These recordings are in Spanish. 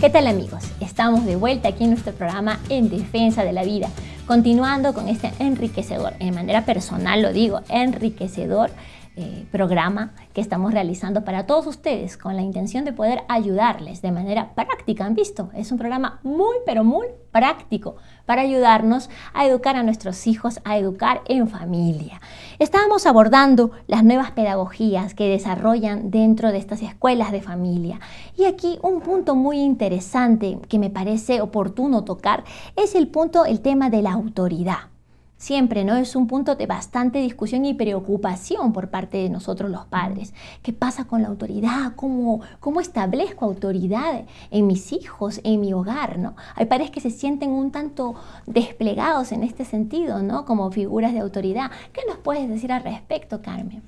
¿Qué tal amigos? Estamos de vuelta aquí en nuestro programa En Defensa de la Vida, continuando con este enriquecedor, de manera personal lo digo, enriquecedor eh, programa que estamos realizando para todos ustedes con la intención de poder ayudarles de manera práctica. ¿Han visto? Es un programa muy, pero muy práctico para ayudarnos a educar a nuestros hijos, a educar en familia. Estábamos abordando las nuevas pedagogías que desarrollan dentro de estas escuelas de familia. Y aquí un punto muy interesante que me parece oportuno tocar es el punto, el tema de la autoridad siempre, ¿no? Es un punto de bastante discusión y preocupación por parte de nosotros los padres. ¿Qué pasa con la autoridad? ¿Cómo, cómo establezco autoridad en mis hijos, en mi hogar, ¿no? Hay padres que se sienten un tanto desplegados en este sentido, ¿no? Como figuras de autoridad. ¿Qué nos puedes decir al respecto, Carmen?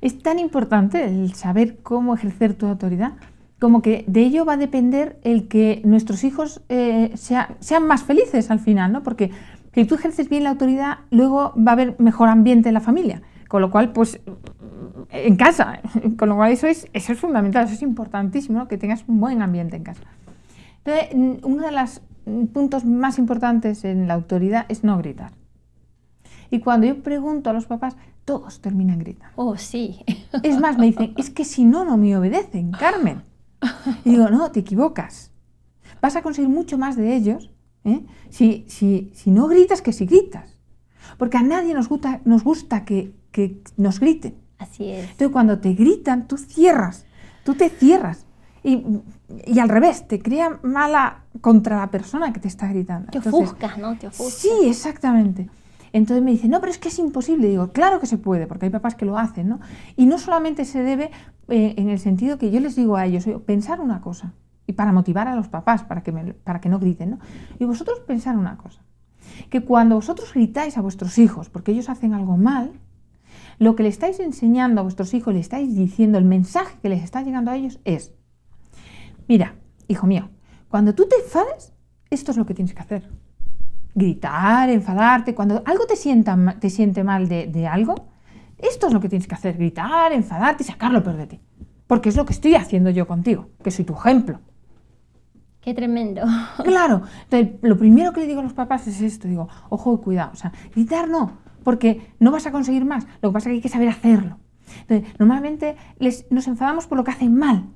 Es tan importante el saber cómo ejercer tu autoridad, como que de ello va a depender el que nuestros hijos eh, sean más felices al final, ¿no? Porque que tú ejerces bien la autoridad, luego va a haber mejor ambiente en la familia. Con lo cual, pues, en casa. Con lo cual, eso es, eso es fundamental, eso es importantísimo, que tengas un buen ambiente en casa. Entonces, mm, uno de los mm, puntos más importantes en la autoridad es no gritar. Y cuando yo pregunto a los papás, todos terminan gritando. Oh, sí. Es más, me dicen, es que si no, no me obedecen, Carmen. Y digo, no, te equivocas. Vas a conseguir mucho más de ellos ¿eh? Si, si, no gritas, que si gritas. Porque a nadie nos gusta, nos gusta que, nos griten. Así es. Entonces, cuando te gritan, tú cierras, tú te cierras. Y, al revés, te crea mala contra la persona que te está gritando. Te ofuscas, ¿no? Sí, exactamente. Entonces me dice, no, pero es que es imposible. digo, claro que se puede, porque hay papás que lo hacen, ¿no? Y no solamente se debe eh, en el sentido que yo les digo a ellos, pensar una cosa y para motivar a los papás, para que, para que no griten. ¿no? Y vosotros pensar una cosa, que cuando vosotros gritáis a vuestros hijos porque ellos hacen algo mal, lo que le estáis enseñando a vuestros hijos, le estáis diciendo, el mensaje que les está llegando a ellos es, mira, hijo mío, cuando tú te enfades, esto es lo que tienes que hacer. Gritar, enfadarte, cuando algo te, sienta, te siente mal de, de algo, esto es lo que tienes que hacer, gritar, enfadarte y sacarlo peor de ti. Porque es lo que estoy haciendo yo contigo, que soy tu ejemplo tremendo. Claro, lo primero que le digo a los papás es esto, digo, ojo y cuidado, o sea, gritar no, porque no vas a conseguir más, lo que pasa es que hay que saber hacerlo. Entonces, normalmente nos enfadamos por lo que hacen mal,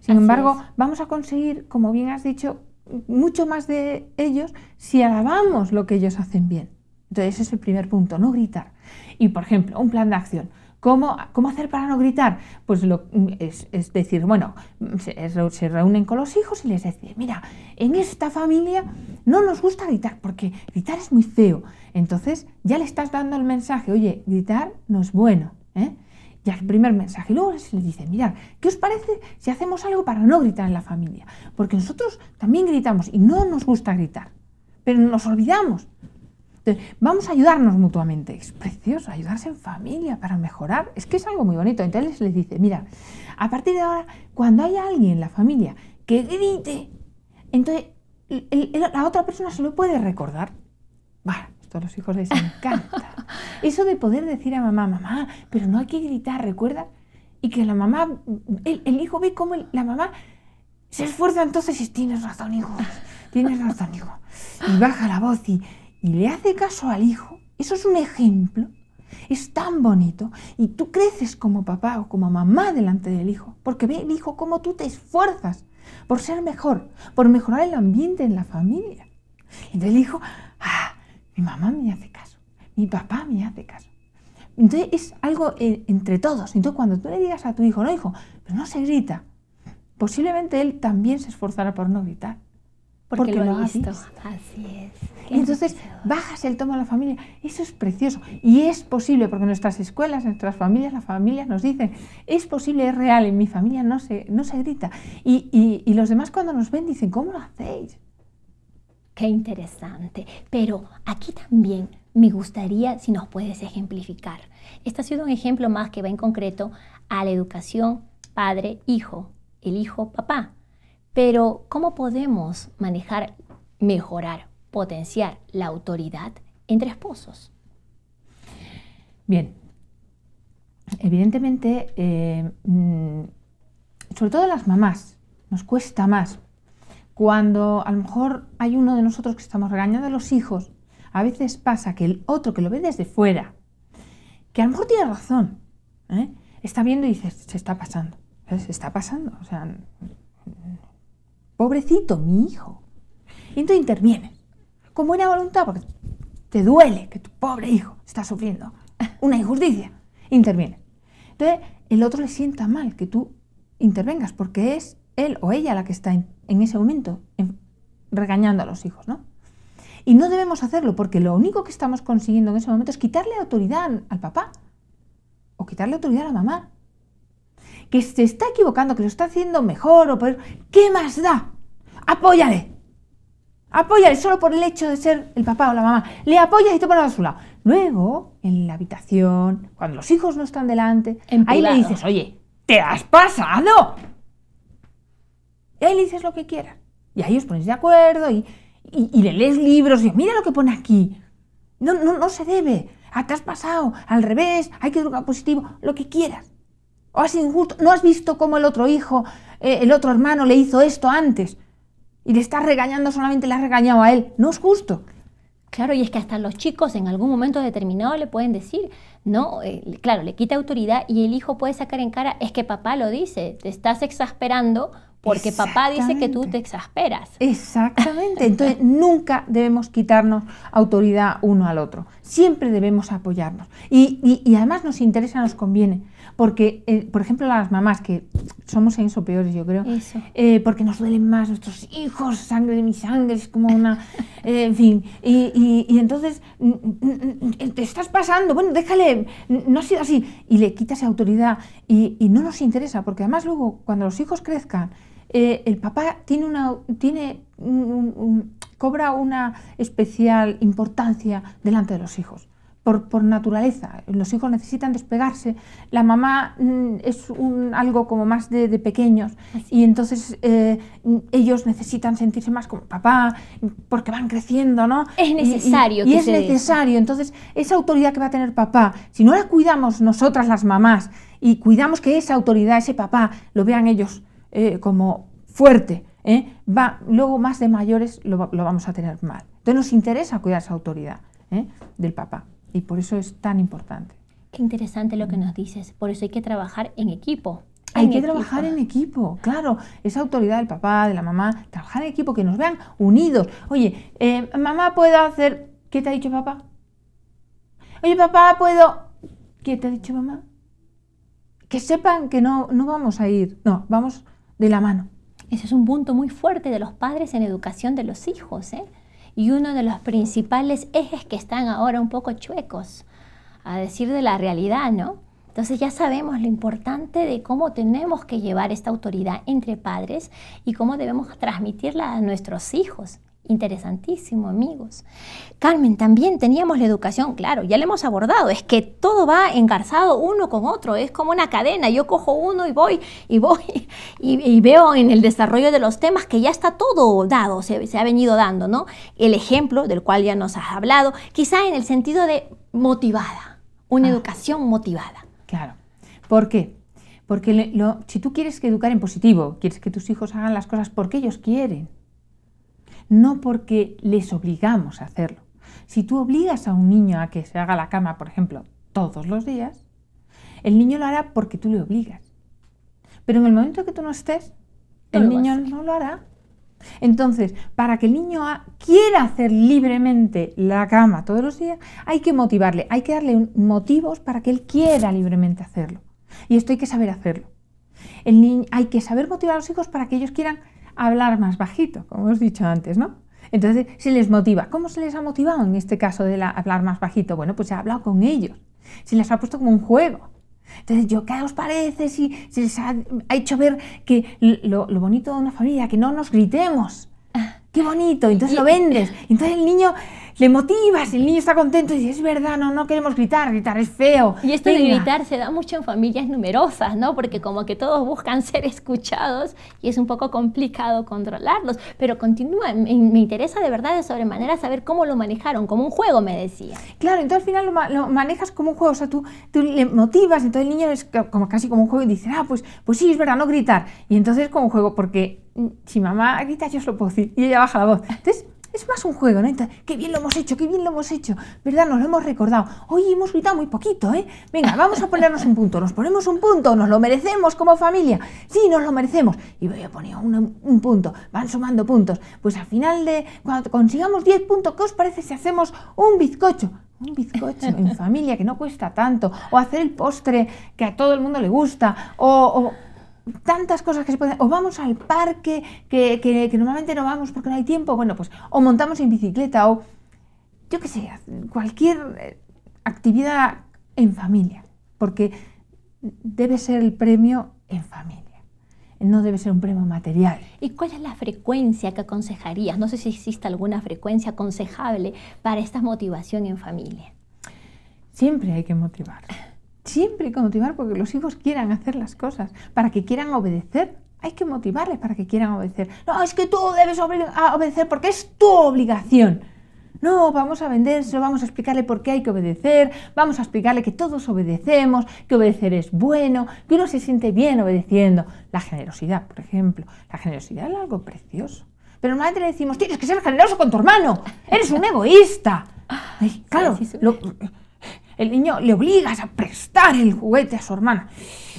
sin embargo, vamos a conseguir, como bien has dicho, mucho más de ellos si alabamos lo que ellos hacen bien. Entonces, ese es el primer punto, no gritar. Y, por ejemplo, un plan de acción. ¿Cómo, hacer para no gritar? Pues lo, mm, es, decir, bueno, mm, se, reúnen con los hijos y les dice, mira, en esta familia no nos gusta gritar porque gritar es muy feo. Entonces ya le estás dando el mensaje, oye, gritar no es bueno. ¿eh? Ya el primer mensaje. luego se les dice, mirad, ¿qué os parece si hacemos algo para no gritar en la familia? Porque nosotros también gritamos y no nos gusta gritar, pero nos olvidamos entonces, vamos a ayudarnos mutuamente. Es precioso, ayudarse en familia para mejorar. Es que es algo muy bonito. Entonces les dice, mira, a partir de ahora, cuando hay alguien en la familia que grite, entonces la otra persona se lo puede recordar. Vale, a los hijos les encanta. Eso de poder decir a mamá, mamá, pero no hay que gritar, recuerda. Y que la mamá, el, hijo ve cómo la mamá se esfuerza entonces y tienes razón, hijo, tienes razón, hijo. Y baja la voz y y le hace caso al hijo, eso es un ejemplo, es tan bonito y tú creces como papá o como mamá delante del hijo, porque ve el hijo cómo tú te esfuerzas por ser mejor, por mejorar el ambiente en la familia. Entonces el hijo, ah, mi mamá me hace caso, mi papá me hace caso. Entonces es algo eh, entre todos. Entonces cuando tú le digas a tu hijo, no hijo, pero no se grita, posiblemente él también se esforzará por no gritar. Porque, lo, visto. Así es. Entonces bajas el tomo a la familia. Eso es precioso. Y es posible, porque nuestras escuelas, nuestras familias, las familias nos dicen, es posible, es real, en mi familia no se, no se grita. Y, y, y los demás cuando nos ven dicen, ¿cómo lo hacéis? Qué interesante. Pero aquí también me gustaría si nos puedes ejemplificar. Este ha sido un ejemplo más que va en concreto a la educación padre-hijo, el hijo-papá. Pero ¿cómo podemos manejar, mejorar, potenciar la autoridad entre esposos? Bien, evidentemente, eh, mm, sobre todo las mamás, nos cuesta más. Cuando a lo mejor hay uno de nosotros que estamos regañando a los hijos, a veces pasa que el otro que lo ve desde fuera, que a lo mejor tiene razón, ¿eh? está viendo y dice, se está pasando, se está pasando, o sea, pobrecito, mi hijo. Y entonces interviene, con buena voluntad, porque te duele que tu pobre hijo está sufriendo una injusticia. Interviene. Entonces, el otro le sienta mal que tú intervengas, porque es él o ella la que está en, ese momento regañando a los hijos, ¿no? Y no debemos hacerlo porque lo único que estamos consiguiendo en ese momento es quitarle autoridad al papá o quitarle autoridad a la mamá que se está equivocando, que lo está haciendo mejor o por... ¿Qué más da? Apóyale. Apóyale solo por el hecho de ser el papá o la mamá. Le apoyas y te pones a su lado. Luego, en la habitación, cuando los hijos no están delante, ahí le dices, oye, ¿te has pasado? Y ahí le dices lo que quieras. Y ahí os ponéis de acuerdo y, le lees libros y mira lo que pone aquí. No, no, no se debe. Ah, te has pasado. Al revés, hay que educar positivo. Lo que quieras o has injusto, no has visto cómo el otro hijo, eh, el otro hermano le hizo esto antes y le estás regañando, solamente le has regañado a él. No es justo. Claro, y es que hasta los chicos en algún momento determinado le pueden decir, ¿no? Eh, claro, le quita autoridad y el hijo puede sacar en cara, es que papá lo dice, te estás exasperando porque papá dice que tú te exasperas. Exactamente, entonces nunca debemos quitarnos autoridad uno al otro, siempre debemos apoyarnos. y además nos interesa, nos conviene, porque, eh, por ejemplo, las mamás, que somos en eso peores, yo creo, eh, porque nos duelen más nuestros hijos, sangre de mi sangre, es como una... Eh, en fin, y, entonces te estás pasando, bueno, déjale, no ha sido así, y le quitas autoridad, y, no nos interesa, porque además luego, cuando los hijos crezcan, el papá tiene una tiene cobra una especial importancia delante de los hijos por, naturaleza. Los hijos necesitan despegarse, la mamá mm, es un, algo como más de, pequeños y entonces eh, ellos necesitan sentirse más como papá porque van creciendo, ¿no? Es necesario. Y, es necesario. Entonces, esa autoridad que va a tener papá, si no la cuidamos nosotras las mamás y cuidamos que esa autoridad, ese papá, lo vean ellos eh, como fuerte, eh, va, luego más de mayores lo, lo, vamos a tener mal. Entonces nos interesa cuidar esa autoridad del papá. Y por eso es tan importante. Qué interesante lo que nos dices. Por eso hay que trabajar en equipo. Hay que trabajar en equipo, claro. Esa autoridad del papá, de la mamá, trabajar en equipo, que nos vean unidos. Oye, eh, mamá, puedo hacer. ¿Qué te ha dicho papá? Oye, papá, puedo. ¿Qué te ha dicho mamá? Que sepan que no, no vamos a ir, no, vamos de la mano. Ese es un punto muy fuerte de los padres en educación de los hijos, ¿eh? y uno de los principales ejes que están ahora un poco chuecos, a decir de la realidad, ¿no? Entonces ya sabemos lo importante de cómo tenemos que llevar esta autoridad entre padres y cómo debemos transmitirla a nuestros hijos. Interesantísimo, amigos. Carmen, también teníamos la educación, claro, ya le hemos abordado, es que todo va engarzado uno con otro, es como una cadena, yo cojo uno y voy y voy y, veo en el desarrollo de los temas que ya está todo dado, se, ha venido dando, ¿no? El ejemplo del cual ya nos has hablado, quizá en el sentido de motivada, una ah. educación motivada. Claro. ¿Por qué? Porque si tú quieres que educar en positivo, quieres que tus hijos hagan las cosas porque ellos quieren, no porque les obligamos a hacerlo. Si tú obligas a un niño a que se haga la cama, por ejemplo, todos los días, el niño lo hará porque tú le obligas. Pero en el momento que tú no estés, el niño no lo hará. Entonces, para que el niño quiera hacer libremente la cama todos los días, hay que motivarle, hay que darle motivos para que él quiera libremente hacerlo. Y esto hay que saber hacerlo. hay que saber motivar a los hijos para que ellos quieran hablar más bajito, como os he dicho antes, ¿no? Entonces, se les motiva. ¿Cómo se les ha motivado en este caso de hablar más bajito? Bueno, pues se ha hablado con ellos, se les ha puesto como un juego. Entonces, yo, ¿qué os parece si se les ha, hecho ver que lo, lo, bonito de una familia, que no nos gritemos? Ah. ¡Qué bonito! Entonces lo vendes. Entonces el niño le motivas, el niño está contento y dice, es verdad, no, no queremos gritar, gritar es feo. Y esto de gritar se da mucho en familias numerosas, ¿no? Porque como que todos buscan ser escuchados y es un poco complicado controlarlos. Pero continúa, me, interesa de verdad de sobremanera saber cómo lo manejaron, como un juego, me decía. Claro, entonces al final lo, manejas como un juego, o sea, tú, le motivas, entonces el niño es como, casi como un juego y dice, ah, pues, pues sí, es verdad, no gritar. Y entonces como un juego, porque mm, si mamá grita yo se lo puedo decir y ella baja la voz. Entonces es más un juego, ¿no? qué bien lo hemos hecho, qué bien lo hemos hecho, ¿verdad? Nos lo hemos recordado. Hoy hemos gritado muy poquito, ¿eh? Venga, vamos a ponernos un punto, nos ponemos un punto, nos lo merecemos como familia. Sí, nos lo merecemos. Y voy a poner un, punto, van sumando puntos. Pues al final de, cuando consigamos 10 puntos, ¿qué os parece si hacemos un bizcocho? un bizcocho en familia que no cuesta tanto, o hacer el postre que a todo el mundo le gusta, o tantas cosas que se pueden... O vamos al parque, que, normalmente no vamos porque no hay tiempo. Bueno, pues o montamos en bicicleta o, yo qué sé, cualquier eh, actividad en familia. Porque debe ser el premio en familia no debe ser un premio material. ¿Y cuál es la frecuencia que aconsejarías? No sé si existe alguna frecuencia aconsejable para esta motivación en familia. Siempre hay que motivar. Siempre hay que motivar porque los hijos quieran hacer las cosas, para que quieran obedecer. Hay que motivarles para que quieran obedecer. No, es que tú debes obedecer porque es tu obligación. No, vamos a venderse, vamos a explicarle por qué hay que obedecer, vamos a explicarle que todos obedecemos, que obedecer es bueno, que uno se siente bien obedeciendo. La generosidad, por ejemplo. La generosidad es algo precioso. Pero normalmente le decimos, tienes que ser generoso con tu hermano, eres un egoísta. claro, el niño le obligas a prestar el juguete a su hermana.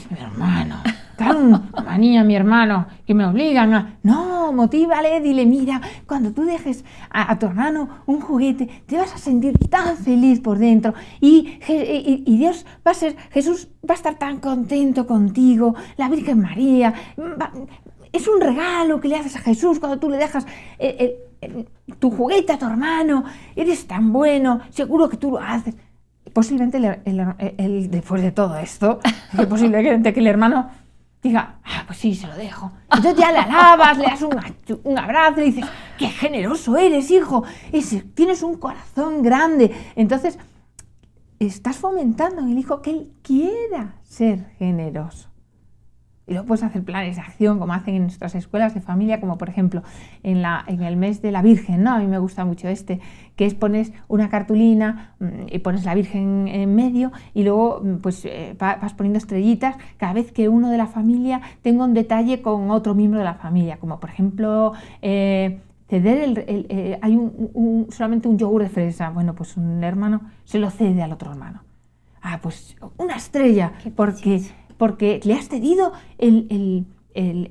Mi hermano, tan manía mi hermano, que me obligan a... No, motívale, dile, mira, cuando tú dejes a, tu hermano un juguete, te vas a sentir tan feliz por dentro y, Dios va a ser, Jesús va a estar tan contento contigo, la Virgen María... es un regalo que le haces a Jesús cuando tú le dejas tu juguete a tu hermano. Eres tan bueno, seguro que tú lo haces posiblemente el, después de todo esto, es posible que el hermano diga, ah, pues sí, se lo dejo. Entonces ya le alabas, le das un, un, abrazo, le dices, qué generoso eres, hijo, tienes un corazón grande. Entonces, estás fomentando en el hijo que él quiera ser generoso. Y luego puedes hacer planes de acción como hacen en nuestras escuelas de familia, como por ejemplo en, en el mes de la Virgen, ¿no? A mí me gusta mucho este, que es pones una cartulina mm, y pones la Virgen en medio y luego mm, pues eh, vas poniendo estrellitas cada vez que uno de la familia tenga un detalle con otro miembro de la familia, como por ejemplo... Eh, ceder el, eh, hay un, solamente un yogur de fresa, bueno, pues un hermano se lo cede al otro hermano. Ah, pues una estrella, porque porque le has cedido el,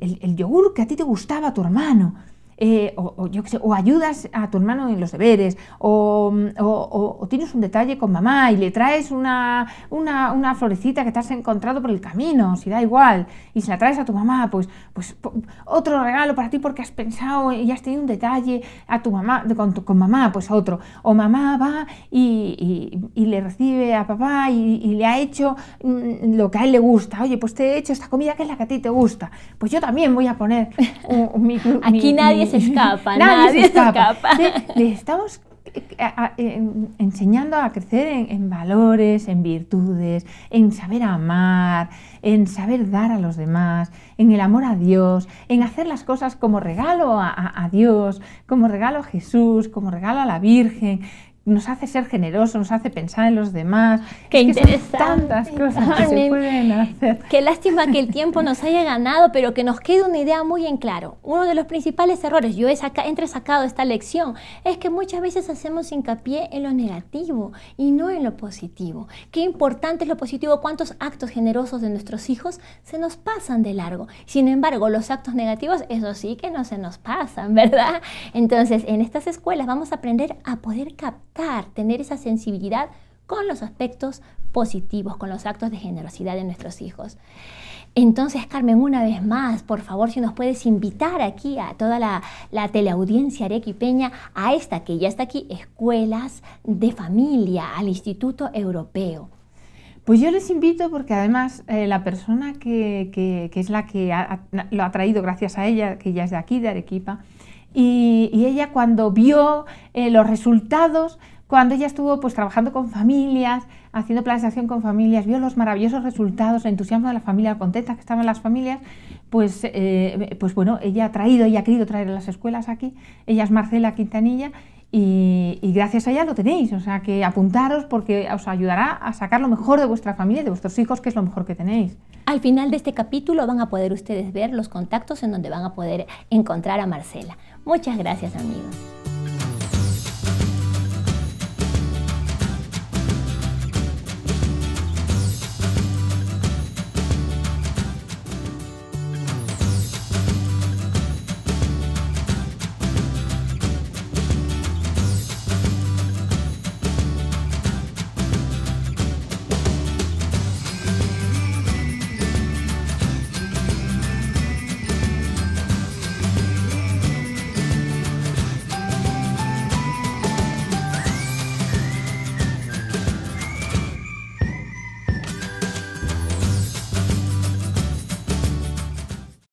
el yogur que a ti te gustaba a tu hermano. Eh, o, ayudas a tu hermano en los deberes, o, mm, tienes un detalle con mamá y le traes una, florecita que te has encontrado por el camino, si da igual, y se la traes a tu mamá, pues, pues otro regalo para ti porque has pensado y has tenido un detalle a tu mamá, con, con mamá, pues otro. O mamá va y, le recibe a papá y, le ha hecho mm, lo que a él le gusta. Oye, pues te he hecho esta comida que es la que a ti te gusta. Pues yo también voy a poner Aquí nadie nadie se escapa, nadie, se escapa. estamos eh, enseñando a crecer en, valores, en virtudes, en saber amar, en saber dar a los demás, en el amor a Dios, en hacer las cosas como regalo a Dios, como regalo a Jesús, como regalo a la Virgen, nos hace ser generosos, nos hace pensar en los demás. Qué es que son tantas cosas que se pueden hacer. Qué lástima que el tiempo nos haya ganado, pero que nos quede una idea muy en claro. Uno de los principales errores, yo he entre sacado esta lección, es que muchas veces hacemos hincapié en lo negativo y no en lo positivo. Qué importante es lo positivo, cuántos actos generosos de nuestros hijos se nos pasan de largo. Sin embargo, los actos negativos, eso sí que no se nos pasan, ¿verdad? Entonces, en estas escuelas vamos a aprender a poder captar tener esa sensibilidad con los aspectos positivos, con los actos de generosidad de nuestros hijos. Entonces, Carmen, una vez más, por favor, si nos puedes invitar aquí a toda la, teleaudiencia arequipeña a esta que ya está aquí, Escuelas de Familia, al Instituto Europeo. Pues yo les invito porque además eh, la persona que, es la que lo ha traído gracias a ella, que ya es de aquí, de Arequipa, y, ella cuando vio eh, los resultados, cuando ella estuvo pues trabajando con familias, haciendo planes de acción con familias, vio los maravillosos resultados, el entusiasmo de la familia, lo contenta que estaban las familias, pues, eh, pues bueno, ella ha traído, y ha querido traer a las escuelas aquí, ella es Marcela Quintanilla, y, y, gracias a ella lo tenéis, o sea que apuntaros porque os ayudará a sacar lo mejor de vuestra familia y de vuestros hijos, que es lo mejor que tenéis. Al final de este capítulo van a poder ustedes ver los contactos en donde van a poder encontrar a Marcela. Muchas gracias amigos.